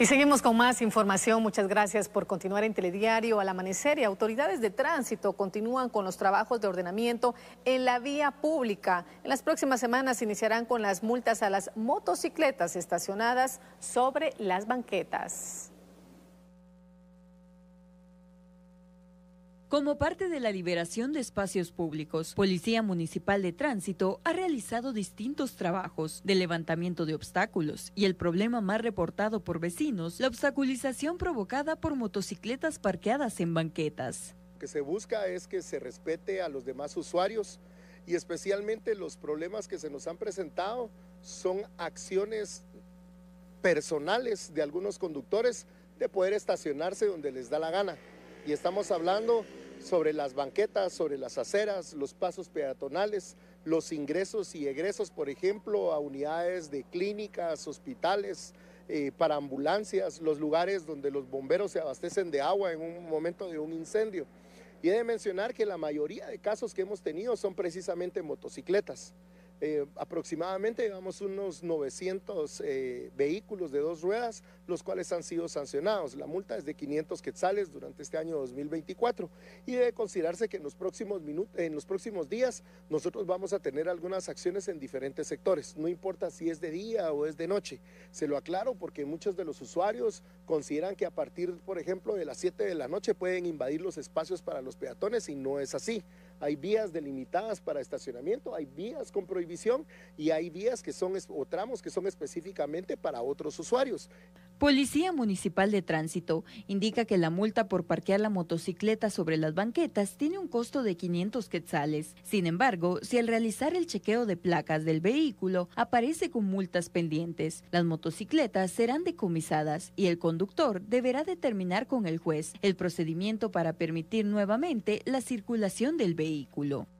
Y seguimos con más información. Muchas gracias por continuar en Telediario al amanecer. Y autoridades de tránsito continúan con los trabajos de ordenamiento en la vía pública. En las próximas semanas iniciarán con las multas a las motocicletas estacionadas sobre las banquetas. Como parte de la liberación de espacios públicos, Policía Municipal de Tránsito ha realizado distintos trabajos de levantamiento de obstáculos y el problema más reportado por vecinos, la obstaculización provocada por motocicletas parqueadas en banquetas. Lo que se busca es que se respete a los demás usuarios y especialmente los problemas que se nos han presentado son acciones personales de algunos conductores de poder estacionarse donde les da la gana. Y estamos hablando sobre las banquetas, sobre las aceras, los pasos peatonales, los ingresos y egresos, por ejemplo, a unidades de clínicas, hospitales, eh, para ambulancias, los lugares donde los bomberos se abastecen de agua en un momento de un incendio. Y he de mencionar que la mayoría de casos que hemos tenido son precisamente motocicletas. Eh, aproximadamente llevamos unos 900 eh, vehículos de dos ruedas, los cuales han sido sancionados. La multa es de 500 quetzales durante este año 2024 y debe considerarse que en los próximos, en los próximos días nosotros vamos a tener algunas acciones en diferentes sectores, no importa si es de día o es de noche. Se lo aclaro porque muchos de los usuarios consideran que a partir, por ejemplo, de las 7 de la noche pueden invadir los espacios para los peatones y no es así. Hay vías delimitadas para estacionamiento, hay vías con prohibición y hay vías que son o tramos que son específicamente para otros usuarios. Policía Municipal de Tránsito indica que la multa por parquear la motocicleta sobre las banquetas tiene un costo de 500 quetzales. Sin embargo, si al realizar el chequeo de placas del vehículo aparece con multas pendientes, las motocicletas serán decomisadas y el conductor deberá determinar con el juez el procedimiento para permitir nuevamente la circulación del vehículo.